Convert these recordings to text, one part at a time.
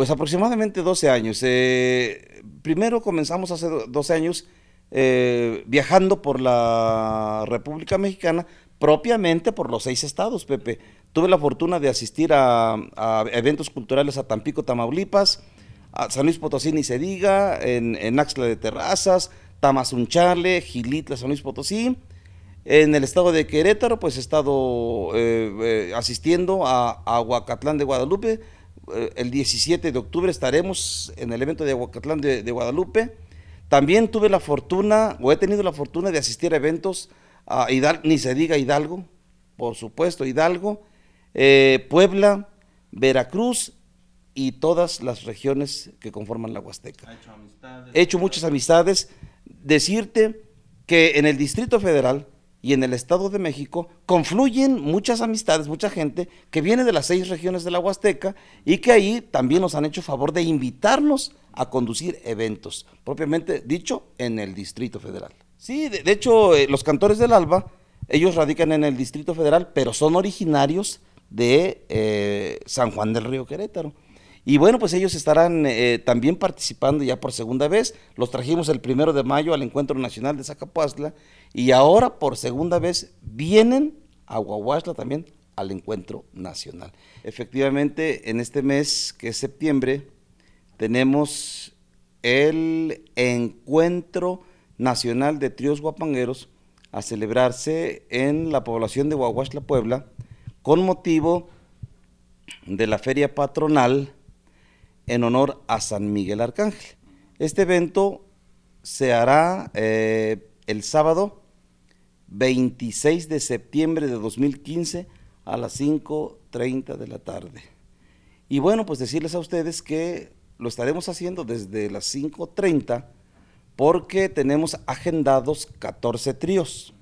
Pues aproximadamente 12 años. Eh, primero comenzamos hace 12 años eh, viajando por la República Mexicana, propiamente por los seis estados, Pepe. Tuve la fortuna de asistir a, eventos culturales a Tampico, Tamaulipas, a San Luis Potosí, ni se diga, en, Axla de Terrazas, Tamazunchale, Gilitla, San Luis Potosí. En el estado de Querétaro, pues he estado eh, asistiendo a, a Huacatlán de Guadalupe, eh, el 17 de octubre estaremos en el evento de Aguacatlán de, Guadalupe. También tuve la fortuna, o he tenido la fortuna de asistir a eventos a Hidalgo, ni se diga Hidalgo, por supuesto, Hidalgo, eh, Puebla, Veracruz y todas las regiones que conforman la Huasteca. He hecho muchas amistades. Decirte que en el Distrito Federal, y en el Estado de México confluyen muchas amistades, mucha gente que viene de las seis regiones de la Huasteca y que ahí también nos han hecho favor de invitarnos a conducir eventos, propiamente dicho, en el Distrito Federal. Sí, de, hecho, eh, los cantores del Alba, ellos radican en el Distrito Federal, pero son originarios de eh, San Juan del Río Querétaro. Y bueno, pues ellos estarán eh, también participando ya por segunda vez. Los trajimos el primero de mayo al Encuentro Nacional de Zacapuazla y ahora por segunda vez vienen a Huahuasla también al Encuentro Nacional. Efectivamente, en este mes, que es septiembre, tenemos el Encuentro Nacional de Tríos Guapangueros a celebrarse en la población de Guaguasla, Puebla, con motivo de la feria patronal en honor a San Miguel Arcángel. Este evento se hará eh, el sábado 26 de septiembre de 2015 a las 5.30 de la tarde. Y bueno, pues decirles a ustedes que lo estaremos haciendo desde las 5.30 porque tenemos agendados 14 tríos,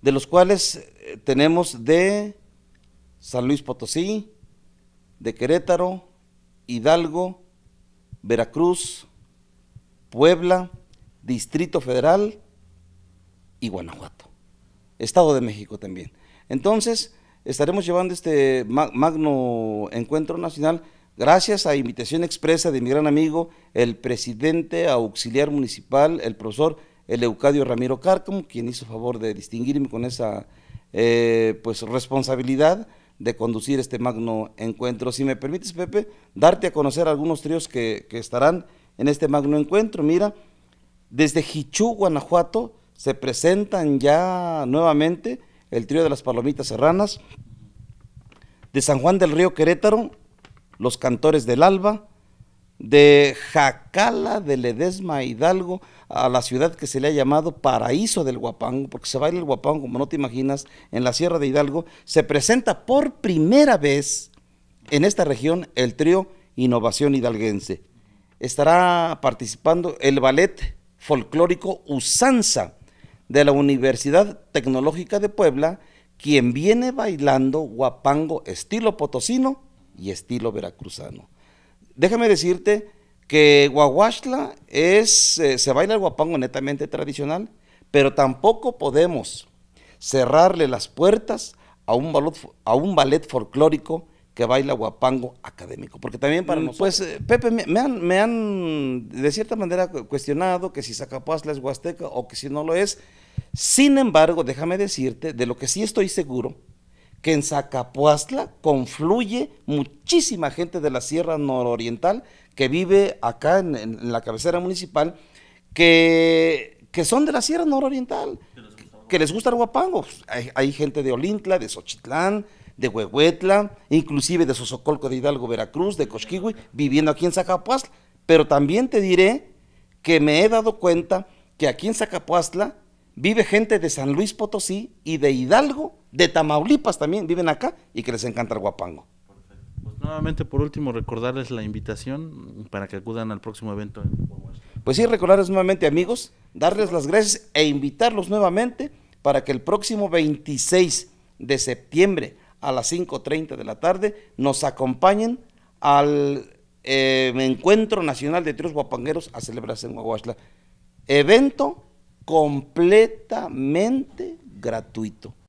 de los cuales eh, tenemos de San Luis Potosí, de Querétaro, Hidalgo, Veracruz, Puebla, Distrito Federal y Guanajuato, Estado de México también. Entonces, estaremos llevando este magno encuentro nacional gracias a invitación expresa de mi gran amigo, el presidente auxiliar municipal, el profesor el Eucadio Ramiro Cárcamo, quien hizo favor de distinguirme con esa eh, pues responsabilidad de conducir este magno encuentro. Si me permites, Pepe, darte a conocer algunos tríos que, estarán en este magno encuentro. Mira, desde Jichú, Guanajuato, se presentan ya nuevamente el trío de las Palomitas Serranas, de San Juan del Río Querétaro, los Cantores del Alba, de Jacala de Ledesma Hidalgo a la ciudad que se le ha llamado Paraíso del Guapango, porque se baila el Guapango, como no te imaginas, en la Sierra de Hidalgo, se presenta por primera vez en esta región el trío Innovación Hidalguense. Estará participando el ballet folclórico Usanza de la Universidad Tecnológica de Puebla, quien viene bailando guapango estilo potosino y estilo veracruzano. Déjame decirte que Guaguasla es, eh, se baila el guapango netamente tradicional, pero tampoco podemos cerrarle las puertas a un ballet, a un ballet folclórico que baila guapango académico. Porque también para mm, Pues, eh, Pepe, me, han, de cierta manera cuestionado que si Zacapuazla es huasteca o que si no lo es. Sin embargo, déjame decirte, de lo que sí estoy seguro, que en Zacapuazla confluye muchísima gente de la Sierra Nororiental que vive acá en, la cabecera municipal, que, que, son de la Sierra Nororiental, que, les gusta el guapango. Hay, gente de Olintla, de Xochitlán, de Huehuetla, inclusive de Sosocolco de Hidalgo, Veracruz, de Cochigui, viviendo aquí en Zacapuazla. Pero también te diré que me he dado cuenta que aquí en Zacapuazla vive gente de San Luis Potosí y de Hidalgo, de Tamaulipas también, viven acá y que les encanta el guapango. Pues nuevamente, por último, recordarles la invitación para que acudan al próximo evento. Pues sí, recordarles nuevamente, amigos, darles las gracias e invitarlos nuevamente para que el próximo 26 de septiembre a las 5.30 de la tarde nos acompañen al eh, Encuentro Nacional de trios Guapangueros a celebrarse en Huahuasla. Evento completamente gratuito.